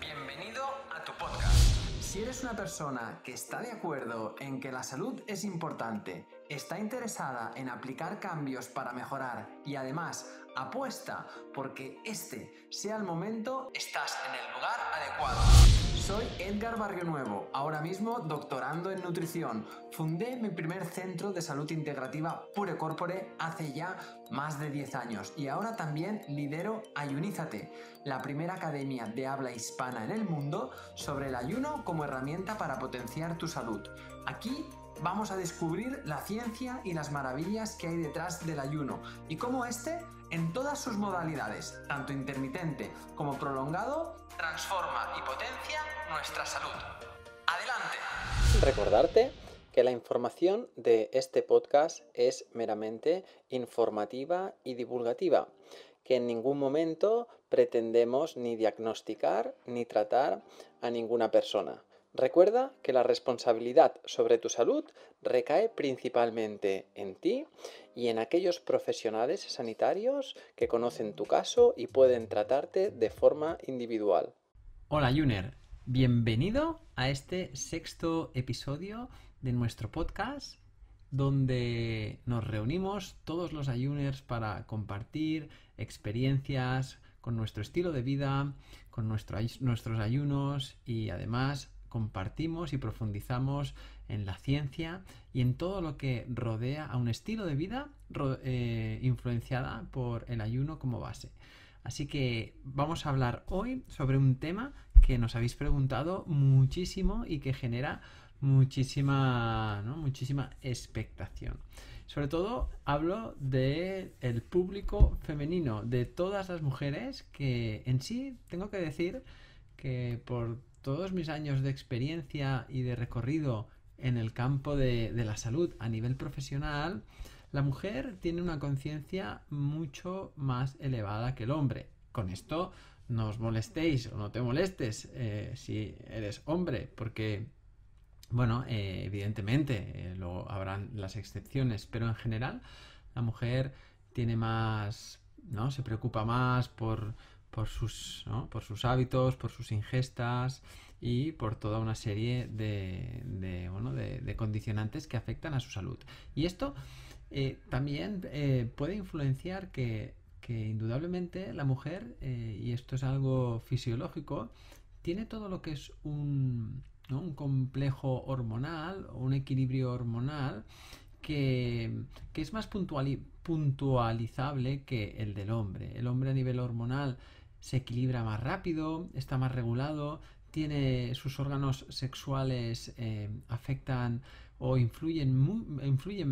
bienvenido a tu podcast. Si eres una persona que está de acuerdo en que la salud es importante, está interesada en aplicar cambios para mejorar y además apuesta porque este sea el momento, estás en el lugar adecuado. Soy Edgar Barrio Nuevo, ahora mismo doctorando en nutrición. Fundé mi primer centro de salud integrativa Pure Corpore hace ya más de 10 años y ahora también lidero Ayunízate, la primera academia de habla hispana en el mundo sobre el ayuno como herramienta para potenciar tu salud. Aquí vamos a descubrir la ciencia y las maravillas que hay detrás del ayuno y cómo este, en todas sus modalidades, tanto intermitente como prolongado, transforma y potencia nuestra salud. Adelante. Recordarte que la información de este podcast es meramente informativa y divulgativa, que en ningún momento pretendemos ni diagnosticar ni tratar a ninguna persona. Recuerda que la responsabilidad sobre tu salud recae principalmente en ti y en aquellos profesionales sanitarios que conocen tu caso y pueden tratarte de forma individual. Hola Juner, bienvenido a este sexto episodio de nuestro podcast donde nos reunimos todos los ayuners para compartir experiencias con nuestro estilo de vida, con nuestros ayunos y además compartimos y profundizamos en la ciencia y en todo lo que rodea a un estilo de vida eh, influenciada por el ayuno como base. Así que vamos a hablar hoy sobre un tema que nos habéis preguntado muchísimo y que genera muchísima, muchísima expectación. Sobre todo hablo del el público femenino, de todas las mujeres que en sí tengo que decir que por todos mis años de experiencia y de recorrido en el campo de, la salud a nivel profesional, la mujer tiene una conciencia mucho más elevada que el hombre. Con esto no os molestéis o no te molestes eh, si eres hombre, porque, bueno, eh, evidentemente eh, luego habrán las excepciones, pero en general la mujer tiene más, ¿no? Se preocupa más por por sus, por sus hábitos, por sus ingestas y por toda una serie de, condicionantes que afectan a su salud. Y esto eh, también eh, puede influenciar que, indudablemente la mujer, eh, y esto es algo fisiológico, tiene todo lo que es un, complejo hormonal, un equilibrio hormonal, que, es más puntualizable que el del hombre. El hombre a nivel hormonal se equilibra más rápido, está más regulado, tiene sus órganos sexuales eh, afectan o influyen,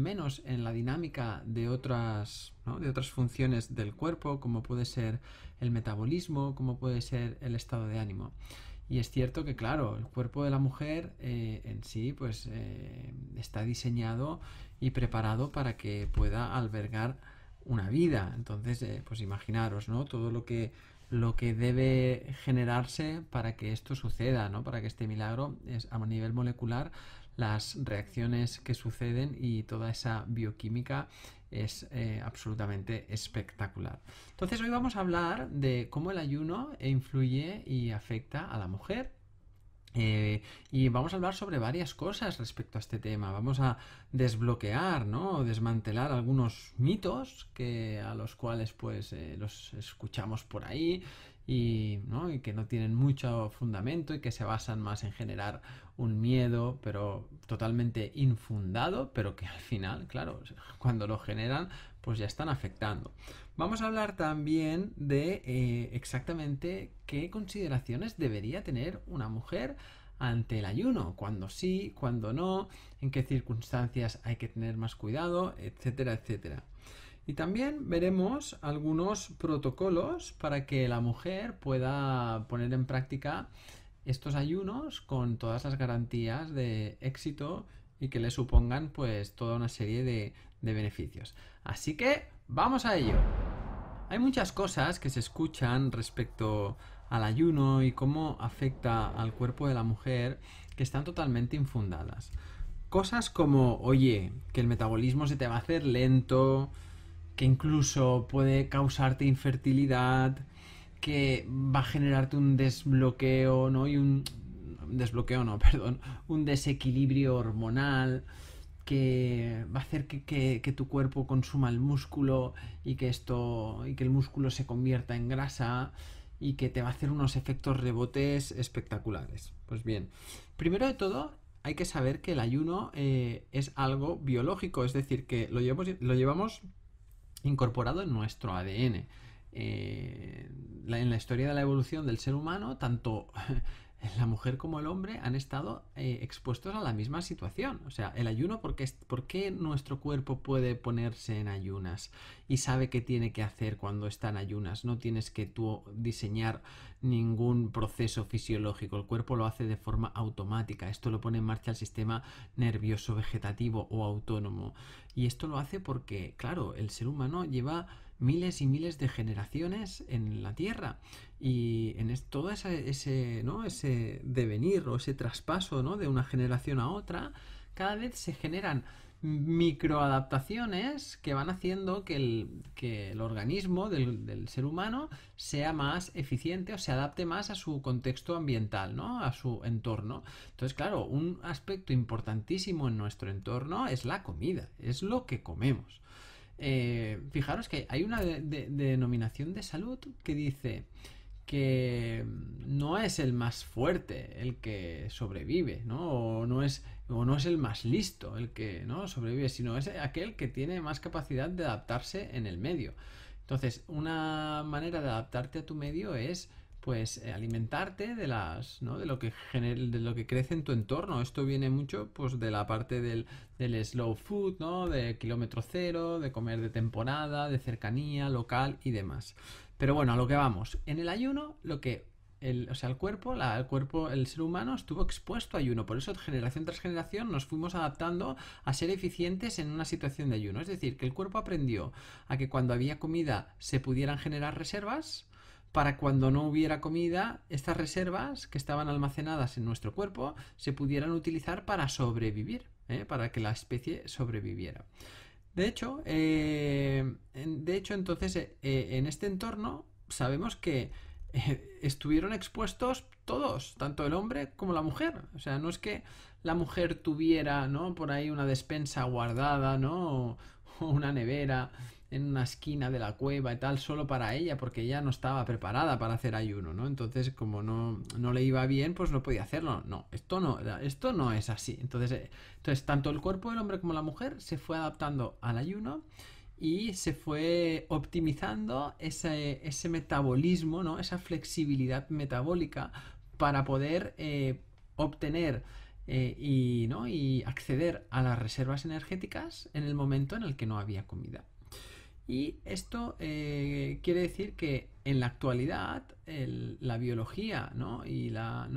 menos en la dinámica de otras, de otras funciones del cuerpo, como puede ser el metabolismo, como puede ser el estado de ánimo. Y es cierto que, claro, el cuerpo de la mujer eh, en sí, pues eh, está diseñado y preparado para que pueda albergar una vida. Entonces, pues imaginaros, ¿no? Todo lo que lo que debe generarse para que esto suceda, ¿no? para que este milagro es a nivel molecular las reacciones que suceden y toda esa bioquímica es eh, absolutamente espectacular. Entonces hoy vamos a hablar de cómo el ayuno influye y afecta a la mujer eh, y vamos a hablar sobre varias cosas respecto a este tema. Vamos a desbloquear, ¿no? Desmantelar algunos mitos que, a los cuales pues eh, los escuchamos por ahí y, ¿no? y que no tienen mucho fundamento y que se basan más en generar un miedo, pero totalmente infundado, pero que al final, claro, cuando lo generan pues ya están afectando. Vamos a hablar también de eh, exactamente qué consideraciones debería tener una mujer ante el ayuno, cuando sí, cuando no, en qué circunstancias hay que tener más cuidado, etcétera, etcétera. Y también veremos algunos protocolos para que la mujer pueda poner en práctica estos ayunos con todas las garantías de éxito y que le supongan pues toda una serie de, de beneficios. Así que vamos a ello. Hay muchas cosas que se escuchan respecto al ayuno y cómo afecta al cuerpo de la mujer que están totalmente infundadas. Cosas como, oye, que el metabolismo se te va a hacer lento, que incluso puede causarte infertilidad, que va a generarte un desbloqueo, ¿no? Y un desbloqueo, no, perdón, un desequilibrio hormonal que va a hacer que, tu cuerpo consuma el músculo y que esto y que el músculo se convierta en grasa y que te va a hacer unos efectos rebotes espectaculares. Pues bien, primero de todo hay que saber que el ayuno eh, es algo biológico, es decir, que lo llevamos, lo llevamos incorporado en nuestro ADN. Eh, en la historia de la evolución del ser humano, tanto la mujer como el hombre han estado eh, expuestos a la misma situación. O sea, el ayuno, porque ¿por qué nuestro cuerpo puede ponerse en ayunas y sabe qué tiene que hacer cuando está en ayunas? No tienes que tú diseñar ningún proceso fisiológico, el cuerpo lo hace de forma automática. Esto lo pone en marcha el sistema nervioso vegetativo o autónomo. Y esto lo hace porque, claro, el ser humano lleva miles y miles de generaciones en la Tierra. Y en todo ese, ese, ¿no? ese devenir o ese traspaso ¿no? de una generación a otra, cada vez se generan microadaptaciones que van haciendo que el, que el organismo del, del, ser humano sea más eficiente o se adapte más a su contexto ambiental, ¿no? A su entorno. Entonces, claro, un aspecto importantísimo en nuestro entorno es la comida, es lo que comemos. Eh, fijaros que hay una denominación de salud que dice que no es el más fuerte el que sobrevive, ¿no? O no es, o no es el más listo el que ¿no? sobrevive, sino es aquel que tiene más capacidad de adaptarse en el medio. Entonces, una manera de adaptarte a tu medio es pues eh, alimentarte de las ¿no? de lo que de lo que crece en tu entorno esto viene mucho pues de la parte del, slow food no de kilómetro cero de comer de temporada de cercanía local y demás pero bueno a lo que vamos en el ayuno lo que el, sea, el cuerpo, el cuerpo, el ser humano estuvo expuesto a ayuno. Por eso, generación tras generación, nos fuimos adaptando a ser eficientes en una situación de ayuno. Es decir, que el cuerpo aprendió a que cuando había comida se pudieran generar reservas, para cuando no hubiera comida, estas reservas que estaban almacenadas en nuestro cuerpo se pudieran utilizar para sobrevivir, ¿eh? para que la especie sobreviviera. De hecho, eh, de hecho entonces, eh, en este entorno sabemos que estuvieron expuestos todos, tanto el hombre como la mujer. O sea, no es que la mujer tuviera, ¿no? Por ahí una despensa guardada, ¿no? O una nevera en una esquina de la cueva y tal, solo para ella, porque ella no estaba preparada para hacer ayuno, ¿no? Entonces, como no, no le iba bien, pues no podía hacerlo. No, esto no, esto no es así. Entonces, eh, entonces, tanto el cuerpo del hombre como la mujer se fue adaptando al ayuno y se fue optimizando ese, metabolismo, ¿no? Esa flexibilidad metabólica para poder eh, obtener eh, y, ¿no? y acceder a las reservas energéticas en el momento en el que no había comida. Y esto eh, quiere decir que en la actualidad la biología y la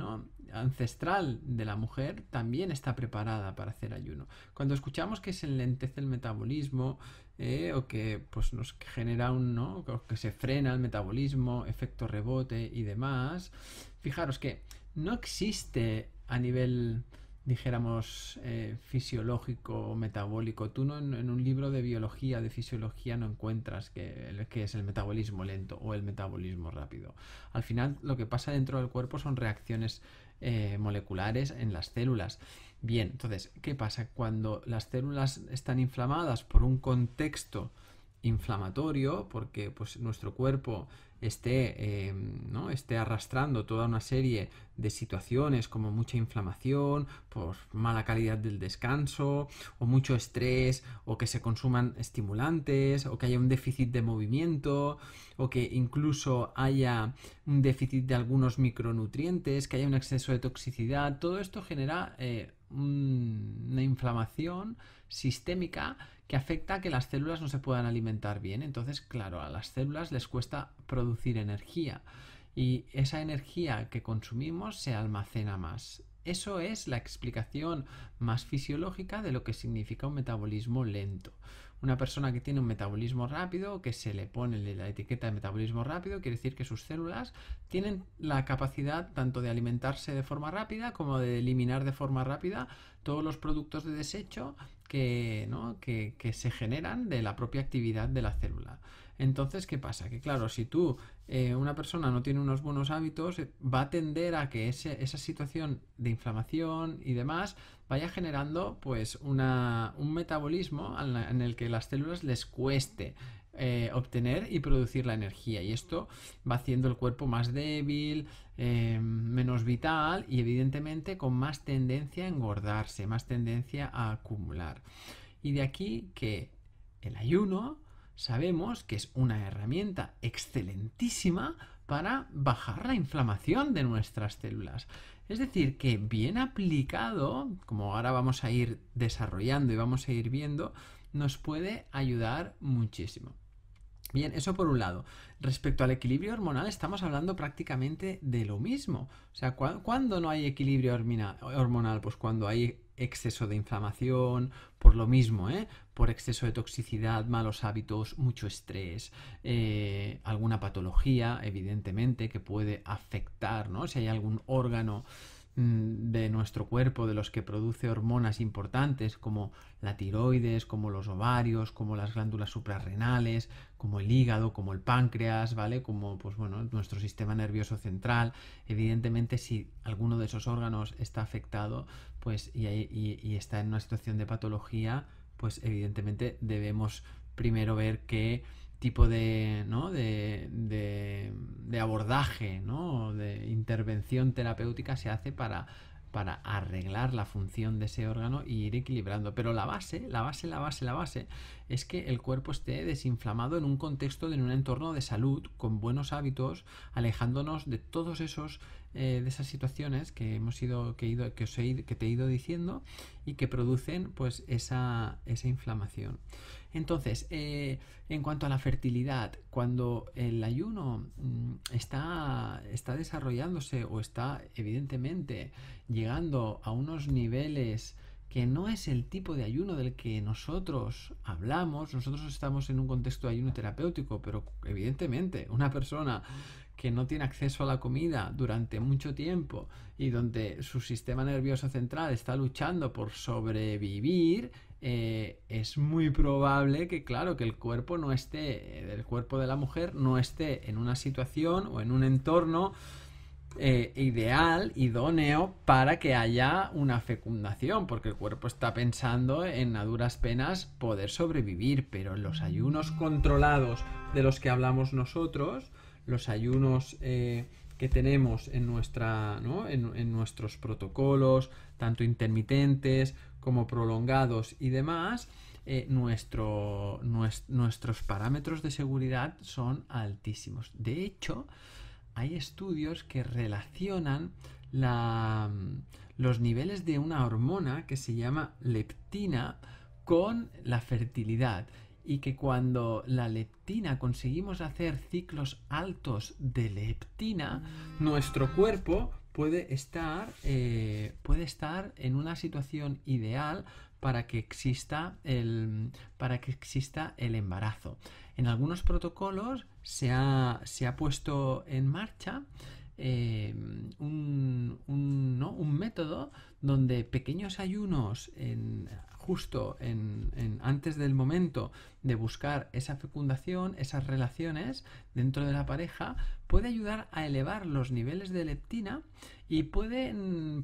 ancestral de la mujer también está preparada para hacer ayuno. Cuando escuchamos que se lentece el metabolismo eh, o que pues, nos genera un, ¿no? O que se frena el metabolismo, efecto rebote y demás, fijaros que no existe a nivel dijéramos, eh, fisiológico o metabólico. Tú no, en, un libro de biología, de fisiología, no encuentras que, que, es el metabolismo lento o el metabolismo rápido. Al final, lo que pasa dentro del cuerpo son reacciones eh, moleculares en las células. Bien, entonces, ¿qué pasa cuando las células están inflamadas por un contexto inflamatorio? Porque pues, nuestro cuerpo esté, eh, ¿no? esté arrastrando toda una serie de situaciones como mucha inflamación, por mala calidad del descanso, o mucho estrés, o que se consuman estimulantes, o que haya un déficit de movimiento, o que incluso haya un déficit de algunos micronutrientes, que haya un exceso de toxicidad, todo esto genera eh, una inflamación sistémica que afecta a que las células no se puedan alimentar bien. Entonces, claro, a las células les cuesta producir energía y esa energía que consumimos se almacena más. Eso es la explicación más fisiológica de lo que significa un metabolismo lento. Una persona que tiene un metabolismo rápido, que se le pone la etiqueta de metabolismo rápido, quiere decir que sus células tienen la capacidad tanto de alimentarse de forma rápida como de eliminar de forma rápida todos los productos de desecho que, que se generan de la propia actividad de la célula. Entonces, ¿qué pasa? Que claro, si tú, eh, una persona no tiene unos buenos hábitos, eh, va a tender a que esa situación de inflamación y demás vaya generando pues un metabolismo en, el que las células les cueste eh, obtener y producir la energía. Y esto va haciendo el cuerpo más débil, menos vital y evidentemente con más tendencia a engordarse, más tendencia a acumular. Y de aquí que el ayuno sabemos que es una herramienta excelentísima para bajar la inflamación de nuestras células. Es decir, que bien aplicado, como ahora vamos a ir desarrollando y vamos a ir viendo, nos puede ayudar muchísimo. Bien, eso por un lado. Respecto al equilibrio hormonal, estamos hablando prácticamente de lo mismo. O sea, cuando no hay equilibrio hormonal? Pues cuando hay exceso de inflamación, por lo mismo, ¿eh? por exceso de toxicidad, malos hábitos, mucho estrés, eh, alguna patología, evidentemente, que puede afectar, ¿no? Si hay algún órgano Mm, de nuestro cuerpo, de los que produce hormonas importantes como la tiroides, como los ovarios, como las glándulas suprarrenales, como el hígado, como el páncreas, ¿vale? Como pues bueno, nuestro sistema nervioso central. Evidentemente si alguno de esos órganos está afectado pues, y, y está en una situación de patología, pues evidentemente debemos primero ver que tipo de, ¿no? de, de, abordaje, ¿no? de intervención terapéutica se hace para, para arreglar la función de ese órgano y ir equilibrando. Pero la base, la base, la base, la base es que el cuerpo esté desinflamado en un contexto, en un entorno de salud, con buenos hábitos, alejándonos de todos esos eh, de esas situaciones que hemos ido, que, ido, que, os que te he ido diciendo y que producen pues esa, inflamación. Entonces, eh, en cuanto a la fertilidad, cuando el ayuno mm, está, está desarrollándose o está evidentemente llegando a unos niveles que no es el tipo de ayuno del que nosotros hablamos, nosotros estamos en un contexto de ayuno terapéutico, pero evidentemente una persona que no tiene acceso a la comida durante mucho tiempo y donde su sistema nervioso central está luchando por sobrevivir, eh, es muy probable que, claro, que el cuerpo no esté, eh, el cuerpo de la mujer no esté en una situación o en un entorno eh, ideal, idóneo, para que haya una fecundación, porque el cuerpo está pensando en a duras penas poder sobrevivir, pero los ayunos controlados de los que hablamos nosotros, los ayunos eh, que tenemos en, nuestros protocolos, tanto intermitentes como prolongados y demás, eh, nuestros parámetros de seguridad son altísimos. De hecho, hay estudios que relacionan los niveles de una hormona que se llama leptina con la fertilidad y que cuando la leptina conseguimos hacer ciclos altos de leptina, nuestro cuerpo puede estar, eh, puede estar en una situación ideal para que exista el, para que exista el embarazo. En algunos protocolos se ha, se ha puesto en marcha eh, un, un, método donde pequeños ayunos en, justo en, antes del momento de buscar esa fecundación, esas relaciones dentro de la pareja, puede ayudar a elevar los niveles de leptina y puede,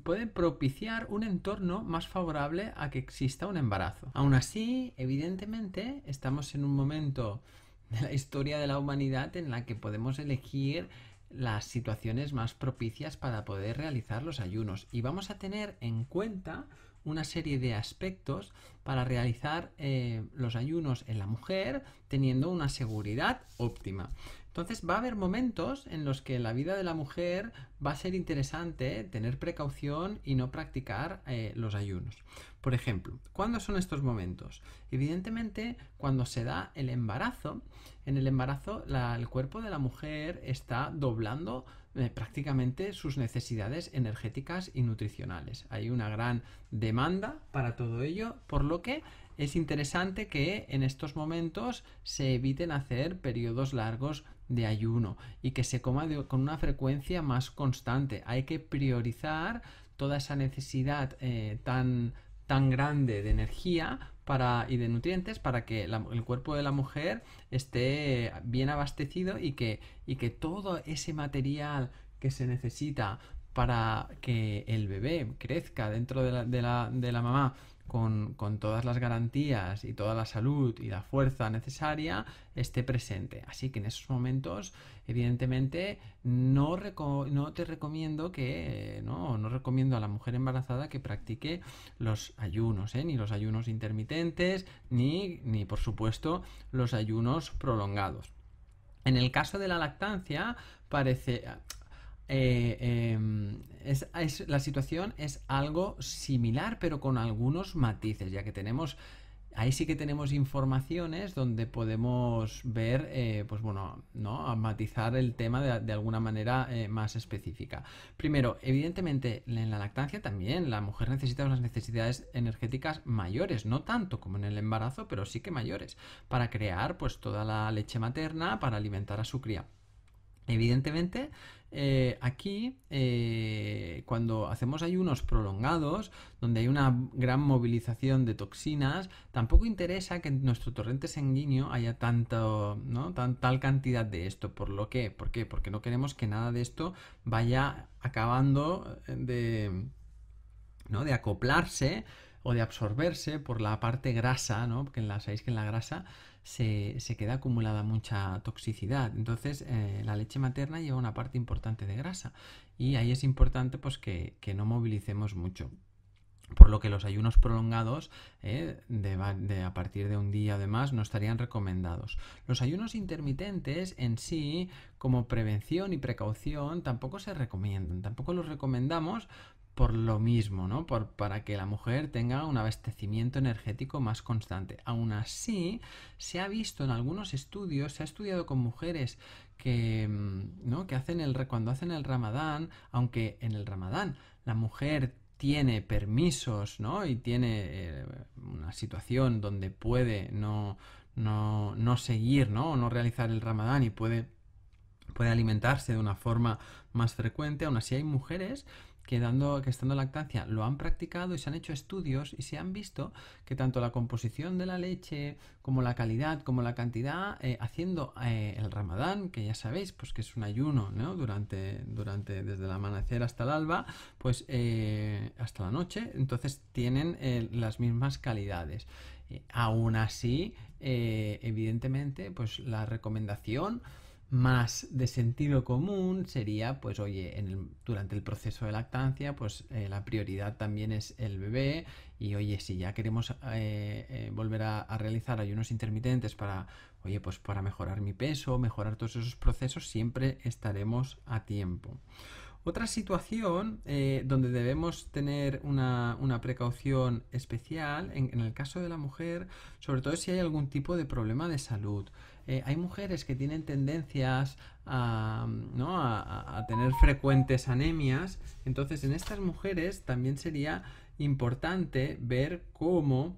puede propiciar un entorno más favorable a que exista un embarazo. Aún así, evidentemente, estamos en un momento de la historia de la humanidad en la que podemos elegir las situaciones más propicias para poder realizar los ayunos y vamos a tener en cuenta una serie de aspectos para realizar eh, los ayunos en la mujer teniendo una seguridad óptima. Entonces va a haber momentos en los que la vida de la mujer va a ser interesante tener precaución y no practicar eh, los ayunos. Por ejemplo, ¿cuándo son estos momentos? Evidentemente, cuando se da el embarazo, en el embarazo el cuerpo de la mujer está doblando eh, prácticamente sus necesidades energéticas y nutricionales. Hay una gran demanda para todo ello, por lo que es interesante que en estos momentos se eviten hacer periodos largos de ayuno y que se coma con una frecuencia más constante. Hay que priorizar toda esa necesidad eh, tan grande de energía para, y de nutrientes para que el cuerpo de la mujer esté bien abastecido y que, y que todo ese material que se necesita para que el bebé crezca dentro de la, de la, de la mamá con, todas las garantías y toda la salud y la fuerza necesaria esté presente. Así que en esos momentos, evidentemente, no, no te recomiendo que, no, recomiendo a la mujer embarazada que practique los ayunos, ¿eh? ni los ayunos intermitentes, ni, ni por supuesto los ayunos prolongados. En el caso de la lactancia, parece, eh, em, es, la situación es algo similar, pero con algunos matices, ya que tenemos. Ahí sí que tenemos informaciones donde podemos ver, eh, pues bueno, ¿no? matizar el tema de, de alguna manera eh, más específica. Primero, evidentemente, en la lactancia también la mujer necesita unas necesidades energéticas mayores, no tanto como en el embarazo, pero sí que mayores, para crear pues toda la leche materna, para alimentar a su cría. Evidentemente, eh, aquí, eh, cuando hacemos ayunos prolongados, donde hay una gran movilización de toxinas, tampoco interesa que en nuestro torrente sanguíneo haya tanto, ¿no? tal cantidad de esto. ¿Por lo que? ¿Por qué? Porque no queremos que nada de esto vaya acabando eh, de, ¿no? de acoplarse o de absorberse por la parte grasa, ¿no? Porque en la, sabéis que en la grasa se, queda acumulada mucha toxicidad. Entonces eh, la leche materna lleva una parte importante de grasa y ahí es importante pues que, no movilicemos mucho. Por lo que los ayunos prolongados eh, de, a partir de un día además no estarían recomendados. Los ayunos intermitentes en sí, como prevención y precaución, tampoco se recomiendan, tampoco los recomendamos por lo mismo, ¿no? Por, para que la mujer tenga un abastecimiento energético más constante. Aún así, se ha visto en algunos estudios, se ha estudiado con mujeres que, mm, ¿no? que hacen el, cuando hacen el ramadán, aunque en el ramadán la mujer tiene permisos, ¿no? Y tiene eh, una situación donde puede no, no, no seguir, ¿no? no realizar el ramadán y puede, puede alimentarse de una forma más frecuente, aún así hay mujeres que, dando, que estando lactancia lo han practicado y se han hecho estudios y se han visto que tanto la composición de la leche como la calidad como la cantidad eh, haciendo eh, el ramadán que ya sabéis pues que es un ayuno ¿no? durante, durante desde el amanecer hasta el alba pues eh, hasta la noche entonces tienen las mismas calidades aún así evidentemente pues la recomendación más de sentido común sería, pues oye, durante el proceso de lactancia, pues eh, la prioridad también es el bebé y oye, si ya queremos eh, eh, volver a, realizar ayunos intermitentes para, oye, pues para mejorar mi peso, mejorar todos esos procesos, siempre estaremos a tiempo. Otra situación donde debemos tener una, precaución especial, en el caso de la mujer, sobre todo si hay algún tipo de problema de salud. Eh, hay mujeres que tienen tendencias a, tener frecuentes anemias. Entonces, en estas mujeres también sería importante ver cómo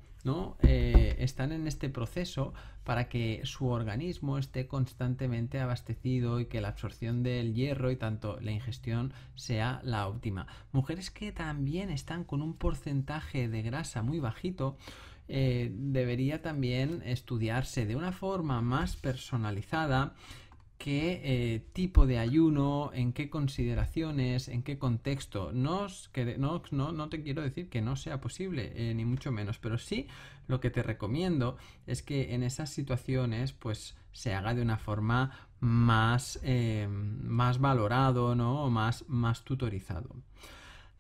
eh, están en este proceso para que su organismo esté constantemente abastecido y que la absorción del hierro y tanto la ingestión sea la óptima. Mujeres que también están con un porcentaje de grasa muy bajito, eh, debería también estudiarse de una forma más personalizada qué eh, tipo de ayuno, en qué consideraciones, en qué contexto. No, no, no te quiero decir que no sea posible, eh, ni mucho menos, pero sí lo que te recomiendo es que en esas situaciones pues se haga de una forma más, más valorado, ¿no? más, más tutorizado.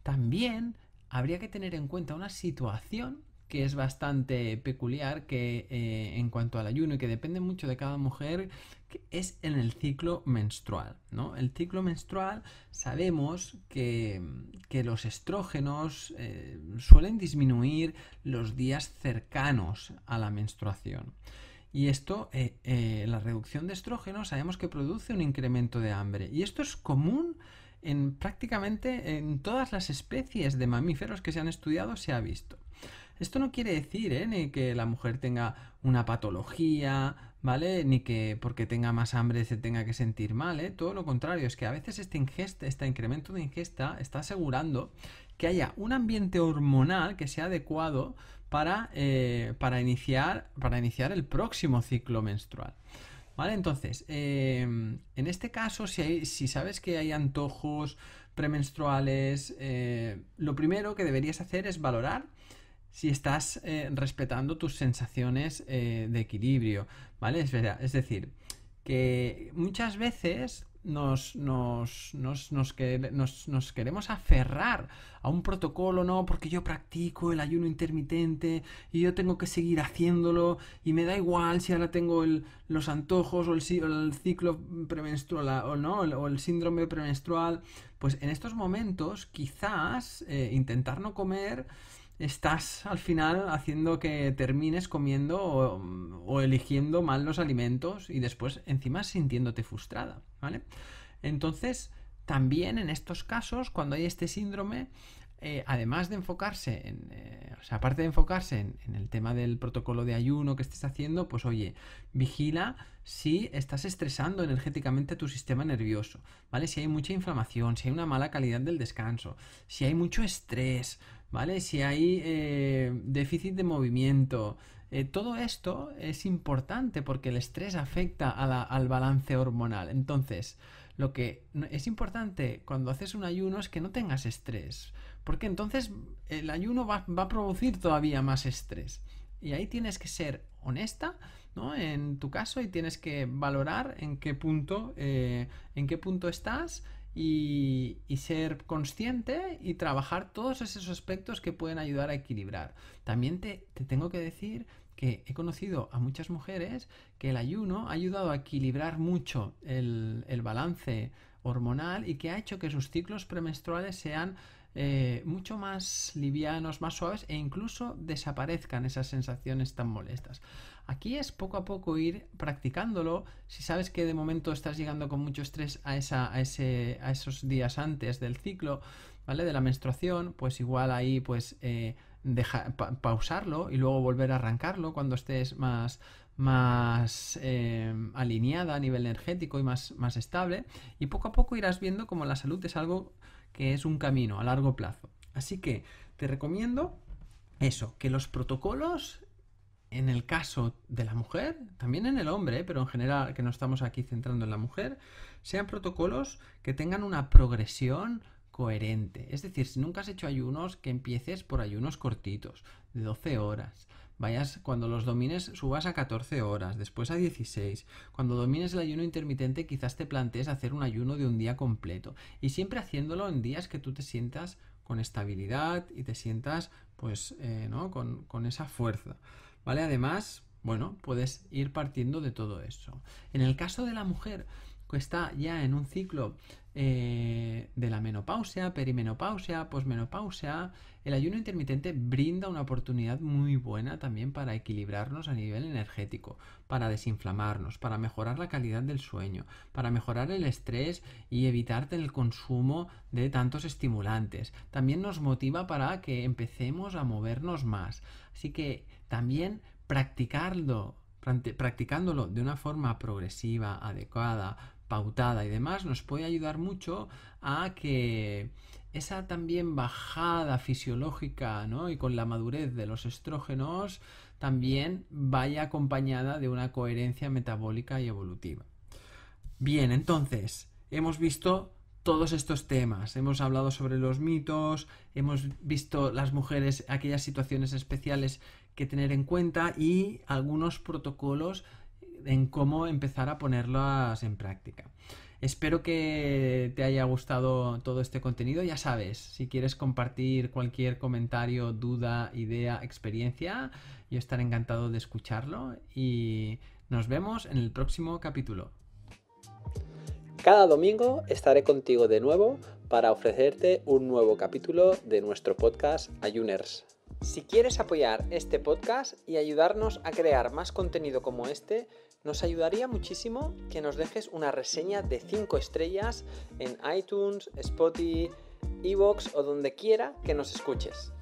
También habría que tener en cuenta una situación que es bastante peculiar que eh, en cuanto al ayuno y que depende mucho de cada mujer que es en el ciclo menstrual ¿no? el ciclo menstrual sabemos que, los estrógenos eh, suelen disminuir los días cercanos a la menstruación y esto, eh, la reducción de estrógenos, sabemos que produce un incremento de hambre. Y esto es común en prácticamente en todas las especies de mamíferos que se han estudiado, se ha visto. Esto no quiere decir ¿eh? ni que la mujer tenga una patología, ¿vale? Ni que porque tenga más hambre se tenga que sentir mal, ¿eh? Todo lo contrario, es que a veces este ingesta, este incremento de ingesta está asegurando que haya un ambiente hormonal que sea adecuado para, eh, iniciar, el próximo ciclo menstrual. ¿Vale? Entonces, em, en este caso, si, sabes que hay antojos premenstruales, eh, lo primero que deberías hacer es valorar si estás eh, respetando tus sensaciones eh, de equilibrio, ¿vale? Es, decir, que muchas veces nos, nos, queremos aferrar a un protocolo, ¿no? Porque yo practico el ayuno intermitente y yo tengo que seguir haciéndolo y me da igual si ahora tengo los antojos o el, ciclo premenstrual o no, o el, síndrome premenstrual. Pues en estos momentos quizás eh, intentar no comer estás al final haciendo que termines comiendo o, eligiendo mal los alimentos y después encima sintiéndote frustrada, ¿vale? Entonces, también en estos casos, cuando hay este síndrome, eh, además de enfocarse en, eh, o sea, aparte de enfocarse en, el tema del protocolo de ayuno que estés haciendo, pues oye, vigila si estás estresando energéticamente tu sistema nervioso, ¿vale? Si hay mucha inflamación, si hay una mala calidad del descanso, si hay mucho estrés, ¿vale? Si hay eh, déficit de movimiento. Eh, todo esto es importante porque el estrés afecta al balance hormonal. Entonces, lo que es importante cuando haces un ayuno es que no tengas estrés, porque entonces el ayuno va, a producir todavía más estrés. Y ahí tienes que ser honesta, ¿no? En tu caso y tienes que valorar en qué punto, eh, en qué punto estás y, ser consciente y trabajar todos esos aspectos que pueden ayudar a equilibrar. También te, tengo que decir que he conocido a muchas mujeres que el ayuno ha ayudado a equilibrar mucho el, el balance hormonal y que ha hecho que sus ciclos premenstruales sean eh, mucho más livianos, más suaves e incluso desaparezcan esas sensaciones tan molestas. Aquí es poco a poco ir practicándolo. Si sabes que de momento estás llegando con mucho estrés a, esa, ese, a esos días antes del ciclo, ¿vale? De la menstruación, pues igual ahí pues eh, pausarlo y luego volver a arrancarlo cuando estés más, más eh, alineada a nivel energético y más, más estable. Y poco a poco irás viendo como la salud es algo que es un camino a largo plazo. Así que te recomiendo eso, que los protocolos en el caso de la mujer, también en el hombre, eh, pero en general que no estamos aquí centrando en la mujer, sean protocolos que tengan una progresión coherente. Es decir, si nunca has hecho ayunos, que empieces por ayunos cortitos, de 12 horas, vayas, cuando los domines subas a 14 horas, después a 16. Cuando domines el ayuno intermitente quizás te plantees hacer un ayuno de un día completo y siempre haciéndolo en días que tú te sientas con estabilidad y te sientas pues eh, ¿no? con, con esa fuerza. ¿Vale? Además, bueno, puedes ir partiendo de todo eso. En el caso de la mujer que está ya en un ciclo eh, de la menopausia, perimenopausia, posmenopausia, el ayuno intermitente brinda una oportunidad muy buena también para equilibrarnos a nivel energético, para desinflamarnos, para mejorar la calidad del sueño, para mejorar el estrés y evitar el consumo de tantos estimulantes. También nos motiva para que empecemos a movernos más. Así que también practicarlo practicándolo de una forma progresiva, adecuada, y demás, nos puede ayudar mucho a que esa también bajada fisiológica y con la madurez de los estrógenos también vaya acompañada de una coherencia metabólica y evolutiva. Bien, entonces, hemos visto todos estos temas. Hemos hablado sobre los mitos, hemos visto las mujeres, aquellas situaciones especiales que tener en cuenta y algunos protocolos en cómo empezar a ponerlas en práctica. Espero que te haya gustado todo este contenido. Ya sabes, si quieres compartir cualquier comentario, duda, idea, experiencia, yo estaré encantado de escucharlo y nos vemos en el próximo capítulo. Cada domingo estaré contigo de nuevo para ofrecerte un nuevo capítulo de nuestro podcast Ayuners. Si quieres apoyar este podcast y ayudarnos a crear más contenido como este, nos ayudaría muchísimo que nos dejes una reseña de 5 estrellas en iTunes, Spotify, Evox o donde quiera que nos escuches.